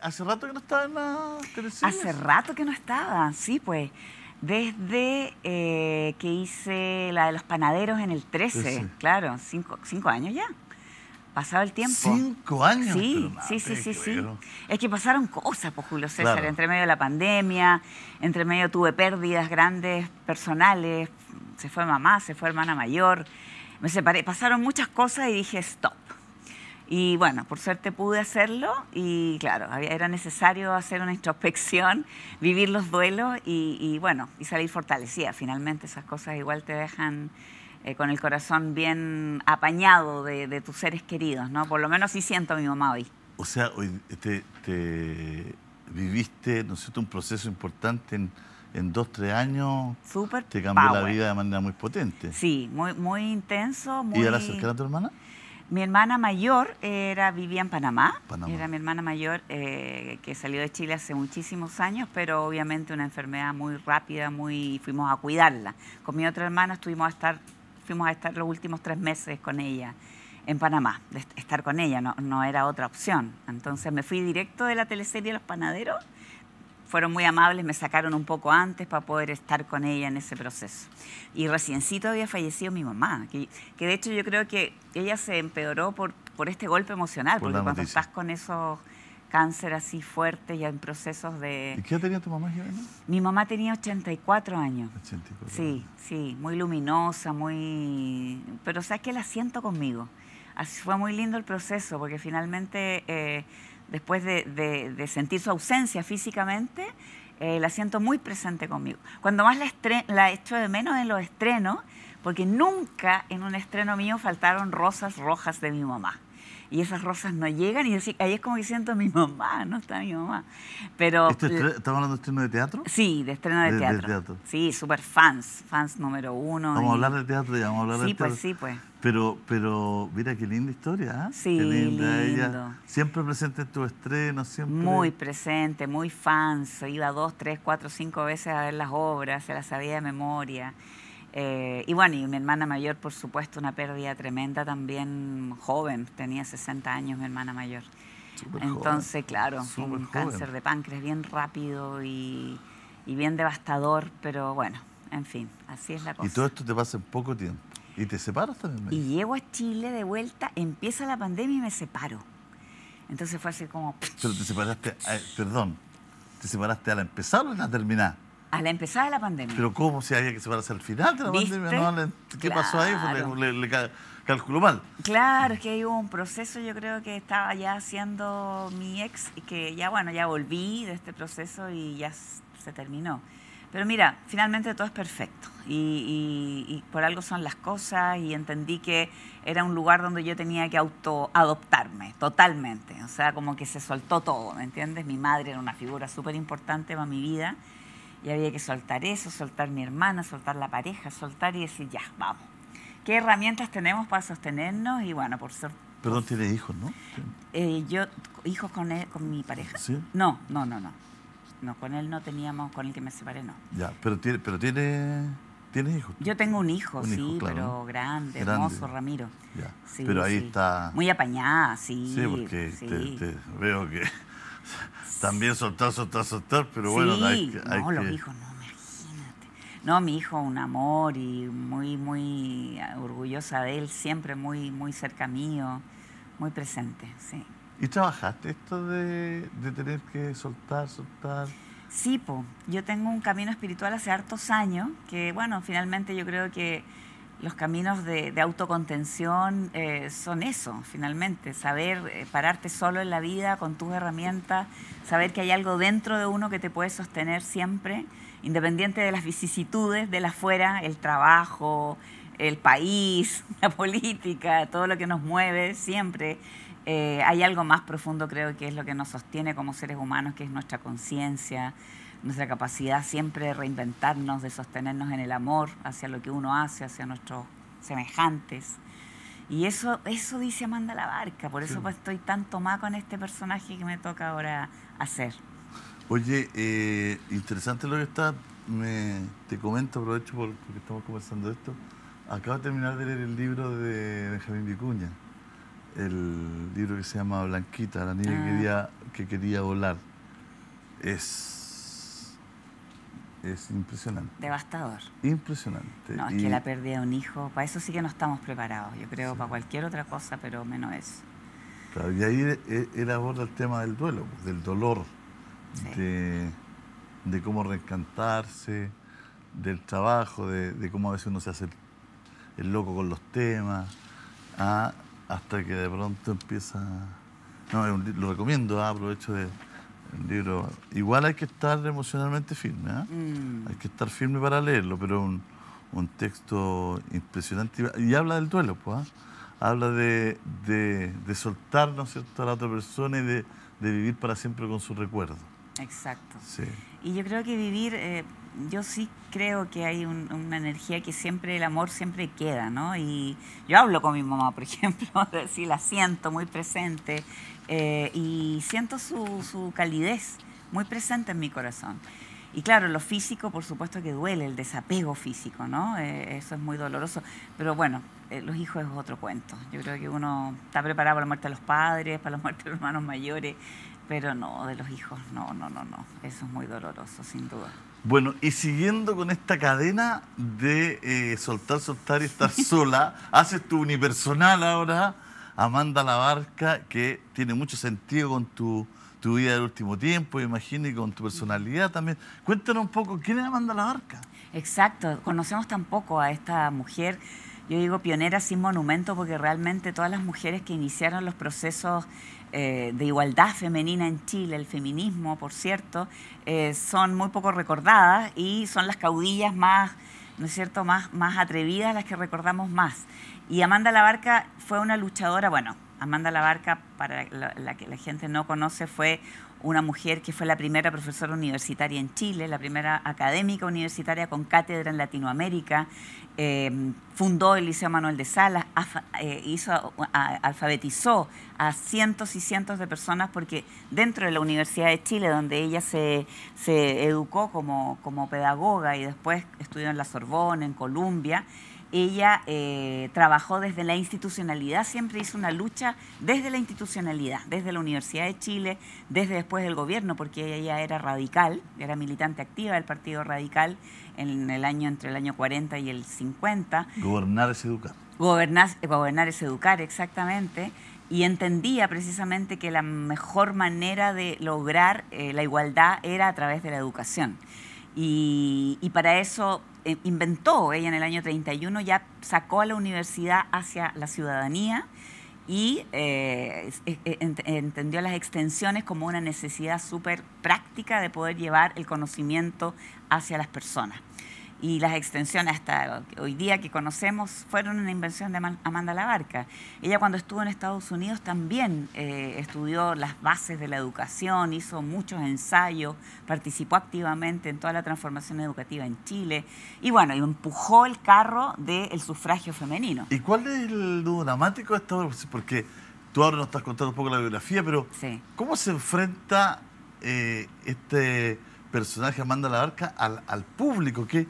Hace rato que no estaba en la Hace rato que no estaba, sí, pues. Desde eh, que hice la de los panaderos en el 13, claro, cinco, cinco, años ya. Pasaba el tiempo. ¿Cinco años? Sí, sí, sí, sí, Es que pasaron cosas, pues, Julio César, entre medio de la pandemia, entre medio tuve pérdidas grandes personales, se fue mamá, se fue hermana mayor, me separé, pasaron muchas cosas y dije, stop y bueno, por suerte pude hacerlo y claro, era necesario hacer una introspección, vivir los duelos y, bueno, y salir fortalecida. Finalmente esas cosas igual te dejan eh, con el corazón bien apañado de, tus seres queridos, ¿no? Por lo menos sí siento a mi mamá hoy. O sea, hoy te, viviste, ¿no sé, un proceso importante en dos, tres años Super te cambió la vida de manera muy potente. Sí, muy, muy intenso. Muy... ¿Y ahora cercana a tu hermana? Mi hermana mayor era, vivía en Panamá. Era mi hermana mayor eh, que salió de Chile hace muchísimos años, pero obviamente una enfermedad muy rápida, muy fuimos a cuidarla. Con mi otra hermana estuvimos a estar, fuimos a estar los últimos tres meses con ella en Panamá, de estar con ella, no, no era otra opción. Entonces me fui directo de la teleserie Los Panaderos fueron muy amables, me sacaron un poco antes para poder estar con ella en ese proceso. Y reciencito había fallecido mi mamá, que, de hecho yo creo que ella se empeoró por, por este golpe emocional, por porque cuando estás con esos cáncer así fuertes y en procesos de... ¿Y qué tenía tu mamá, Mi mamá tenía 84 años. 84. Sí, sí, muy luminosa, muy... Pero sabes que la siento conmigo. Así fue muy lindo el proceso, porque finalmente... Eh, después de, sentir su ausencia físicamente, eh, la siento muy presente conmigo. Cuando más la, la echo de menos en los estrenos porque nunca en un estreno mío faltaron rosas rojas de mi mamá. Y esas rosas no llegan y ahí es como que siento mi mamá, no está mi mamá. Pero, ¿Estamos hablando de estreno de teatro? Sí, de estreno de, teatro. Sí, súper fans, fans número uno. Vamos a hablar de teatro ya, vamos a hablar de Sí, pues sí, pues. Pero, pero mira qué linda historia, ¿eh? Sí, qué linda Siempre presente en tu estreno, siempre. Muy presente, muy fans. Iba dos, tres, cuatro, cinco veces a ver las obras, se las sabía de memoria. Eh, y bueno, y mi hermana mayor, por supuesto, una pérdida tremenda también joven, tenía 60 años mi hermana mayor. Entonces, claro, un cáncer de páncreas bien rápido y, bien devastador, pero bueno, en fin, así es la cosa. Y todo esto te pasa en poco tiempo. Y te separas también. Y llego a Chile de vuelta, empieza la pandemia y me separo. Entonces fue así como... Pero te separaste, perdón, ¿te separaste al empezar o al terminar? A la empezada de la pandemia. Pero ¿cómo se había que separarse al final de la pandemia? ¿Qué pasó ahí? Le, calculó mal. Claro, es que hay un proceso, yo creo que estaba ya haciendo mi ex, que ya, bueno, ya volví de este proceso y ya se terminó. Pero mira, finalmente todo es perfecto y, por algo son las cosas y entendí que era un lugar donde yo tenía que ...adoptarme, totalmente, o sea, como que se soltó todo, ¿me entiendes? Mi madre era una figura súper importante para mi vida y había que soltar eso, soltar mi hermana, soltar la pareja, soltar y decir, ya, vamos. ¿Qué herramientas tenemos para sostenernos? Y bueno, por suerte. Perdón, tiene hijos, ¿no? Eh, yo, hijos con, él, con mi pareja. ¿Sí? No, no, no, no. No, con él no teníamos, con el que me separé, no. Ya, pero tiene, pero tiene, tiene hijos. Yo tengo un hijo, sí, pero grande, hermoso, Ramiro. pero ahí está. Muy apañada, sí. Sí, porque te veo que también soltar, soltar, soltar, pero bueno, hay que. no, los no, imagínate. No, mi hijo, un amor y muy, muy orgullosa de él, siempre muy, muy cerca mío, muy presente, sí. ¿Y trabajaste esto de, de tener que soltar, soltar? Sí, po. yo tengo un camino espiritual hace hartos años que, bueno, finalmente yo creo que los caminos de, autocontención eh, son eso, finalmente, saber eh, pararte solo en la vida con tus herramientas, saber que hay algo dentro de uno que te puede sostener siempre, independiente de las vicisitudes de la afuera, el trabajo, el país, la política, todo lo que nos mueve siempre. Eh, hay algo más profundo, creo, que es lo que nos sostiene como seres humanos, que es nuestra conciencia, nuestra capacidad siempre de reinventarnos, de sostenernos en el amor hacia lo que uno hace, hacia nuestros semejantes. Y eso, eso dice Amanda la Barca por eso pues estoy tan más con este personaje que me toca ahora hacer. Oye, eh, interesante lo que está, me, te comento, aprovecho porque estamos conversando esto. Acabo de terminar de leer el libro de Benjamín Vicuña, el libro que se llama Blanquita, la niña ah. quería, que quería volar. Es es impresionante. Devastador. Impresionante. No, es que la pérdida de un hijo, para eso sí que no estamos preparados, yo creo, para cualquier otra cosa, pero menos eso. Claro, y ahí él, e, e, aborda el tema del duelo, del dolor, de, cómo reencantarse, del trabajo, de, cómo a veces uno se hace el loco con los temas, ah, hasta que de pronto empieza... No, lo recomiendo, ah, aprovecho de el libro. Igual hay que estar emocionalmente firme, ¿ah? mm. Hay que estar firme para leerlo, pero un, un texto impresionante. Y habla del duelo, pues. ¿ah? Habla de, de, soltar, a la otra persona y de vivir para siempre con su recuerdo. Exacto. Y yo creo que vivir, eh, yo sí creo que hay una energía que siempre, el amor siempre queda, ¿no? Y yo hablo con mi mamá, por ejemplo, si la siento muy presente eh, y siento su, su calidez muy presente en mi corazón. Y claro, lo físico, por supuesto que duele, el desapego físico, ¿no? Eh, eso es muy doloroso. Pero bueno, eh, los hijos es otro cuento. Yo creo que uno está preparado para la muerte de los padres, para la muerte de los hermanos mayores, pero no, de los hijos, no, no, no, no. Eso es muy doloroso, sin duda. Bueno, y siguiendo con esta cadena de eh, soltar, soltar y estar sola, haces tu unipersonal ahora, Amanda Labarca, que tiene mucho sentido con tu tu vida del último tiempo, imagino, con tu personalidad también. Cuéntanos un poco, ¿quién es Amanda Labarca? Exacto, conocemos tampoco a esta mujer, yo digo pionera sin monumento, porque realmente todas las mujeres que iniciaron los procesos eh, de igualdad femenina en Chile, el feminismo, por cierto, eh, son muy poco recordadas y son las caudillas más, ¿no es cierto?, más, más atrevidas, las que recordamos más. Y Amanda Labarca fue una luchadora, bueno, Amanda Labarca, para la, que la gente no conoce, fue una mujer que fue la primera profesora universitaria en Chile, la primera académica universitaria con cátedra en Latinoamérica, eh, fundó el Liceo Manuel de Salas, eh, alfabetizó a cientos y cientos de personas porque dentro de la Universidad de Chile, donde ella se, educó como, como pedagoga y después estudió en la Sorbona, en Colombia, ella eh, trabajó desde la institucionalidad, siempre hizo una lucha desde la institucionalidad, desde la Universidad de Chile, desde después del gobierno, porque ella era radical, era militante activa del Partido Radical en el año entre el año 40 y el 50. Gobernar es educar. Gobernar, eh, gobernar es educar, exactamente y entendía precisamente que la mejor manera de lograr eh, la igualdad era a través de la educación. y, para eso eh, inventó ella en el año 31, ya sacó a la universidad hacia la ciudadanía y eh, e, e, entendió las extensiones como una necesidad súper práctica de poder llevar el conocimiento hacia las personas y las extensiones hasta hoy día que conocemos fueron una invención de Amanda Labarca. Ella cuando estuvo en Estados Unidos también eh, estudió las bases de la educación, hizo muchos ensayos, participó activamente en toda la transformación educativa en Chile y bueno, empujó el carro del sufragio femenino. ¿Y cuál es el dramático de esto? Porque tú ahora nos estás contando un poco la biografía, pero ¿cómo se enfrenta eh, este personaje Amanda Labarca al, al público? que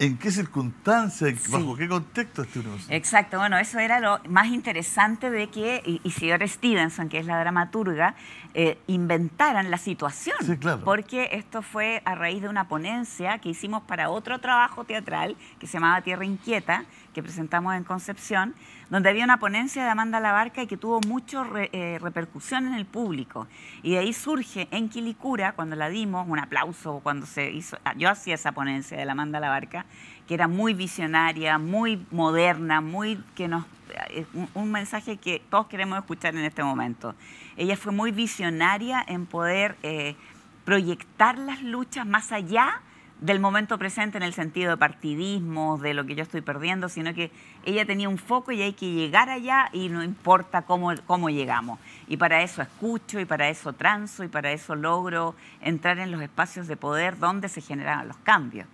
¿En qué circunstancia, bajo qué contexto Exacto, bueno, eso era lo más interesante de que Isidore Stevenson, que es la dramaturga, eh, inventaran la situación. Sí, claro. Porque esto fue a raíz de una ponencia que hicimos para otro trabajo teatral que se llamaba Tierra Inquieta, que presentamos en Concepción, donde había una ponencia de Amanda Labarca y que tuvo mucha eh, repercusión en el público. Y de ahí surge en Quilicura, cuando la dimos, un aplauso cuando se hizo, yo hacía esa ponencia de Amanda Labarca, que era muy visionaria, muy moderna, muy que nos eh, un, mensaje que todos queremos escuchar en este momento. Ella fue muy visionaria en poder eh, proyectar las luchas más allá del momento presente en el sentido de partidismo, de lo que yo estoy perdiendo, sino que ella tenía un foco y hay que llegar allá y no importa cómo, cómo llegamos. Y para eso escucho y para eso transo y para eso logro entrar en los espacios de poder donde se generan los cambios.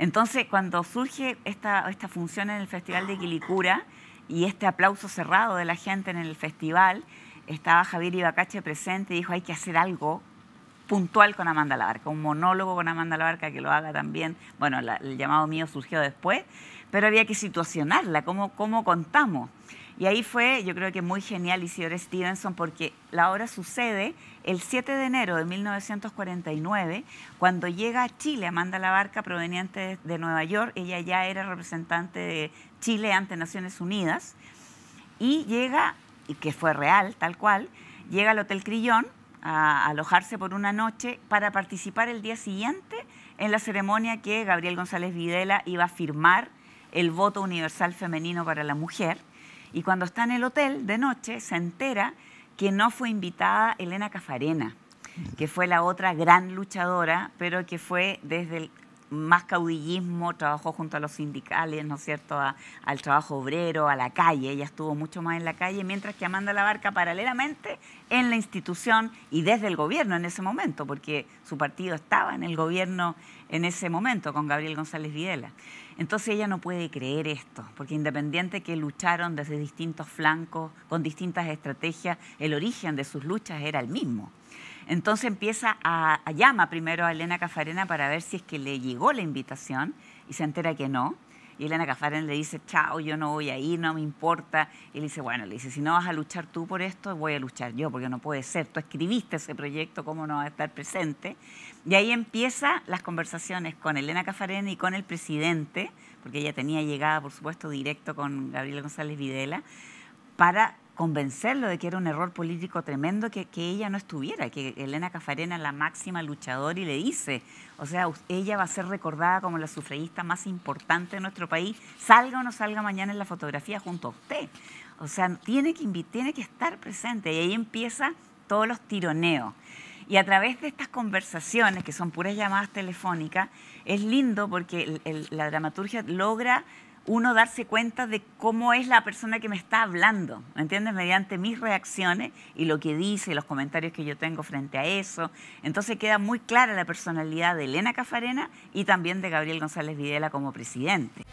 Entonces, cuando surge esta, esta función en el Festival de Quilicura y este aplauso cerrado de la gente en el festival, estaba Javier Ibacache presente y dijo, hay que hacer algo puntual con Amanda Labarca, un monólogo con Amanda Labarca que lo haga también. Bueno, el llamado mío surgió después, pero había que situacionarla, cómo, cómo contamos. Y ahí fue, yo creo que muy genial Isidore Stevenson, porque la obra sucede el 7 de enero de 1949, cuando llega a Chile Amanda barca proveniente de Nueva York. Ella ya era representante de Chile ante Naciones Unidas. Y llega, y que fue real, tal cual, llega al Hotel Crillón a alojarse por una noche para participar el día siguiente en la ceremonia que Gabriel González Videla iba a firmar el voto universal femenino para la mujer y cuando está en el hotel de noche, se entera que no fue invitada Elena Cafarena, que fue la otra gran luchadora, pero que fue desde el más caudillismo, trabajó junto a los sindicales, ¿no es cierto?, al trabajo obrero, a la calle, ella estuvo mucho más en la calle, mientras que Amanda Barca paralelamente en la institución y desde el gobierno en ese momento, porque su partido estaba en el gobierno en ese momento con Gabriel González Videla. Entonces ella no puede creer esto, porque independiente que lucharon desde distintos flancos, con distintas estrategias, el origen de sus luchas era el mismo. Entonces empieza a, llamar llama primero a Elena Cafarena para ver si es que le llegó la invitación y se entera que no. Y Elena Cafarena le dice, chao, yo no voy a ir, no me importa. Y le dice, bueno, le dice, si no vas a luchar tú por esto, voy a luchar yo, porque no puede ser. Tú escribiste ese proyecto, ¿cómo no va a estar presente? Y ahí empiezan las conversaciones con Elena Cafarena y con el presidente, porque ella tenía llegada, por supuesto, directo con Gabriel González Videla, para convencerlo de que era un error político tremendo que, ella no estuviera, que Elena Cafarena, la máxima luchadora, y le dice, o sea, ella va a ser recordada como la sufragista más importante de nuestro país, salga o no salga mañana en la fotografía junto a usted. O sea, tiene que, tiene que estar presente y ahí empieza todos los tironeos. Y a través de estas conversaciones, que son puras llamadas telefónicas, es lindo porque la dramaturgia logra uno darse cuenta de cómo es la persona que me está hablando, ¿me entiendes? Mediante mis reacciones y lo que dice los comentarios que yo tengo frente a eso. Entonces queda muy clara la personalidad de Elena Cafarena y también de Gabriel González Videla como presidente.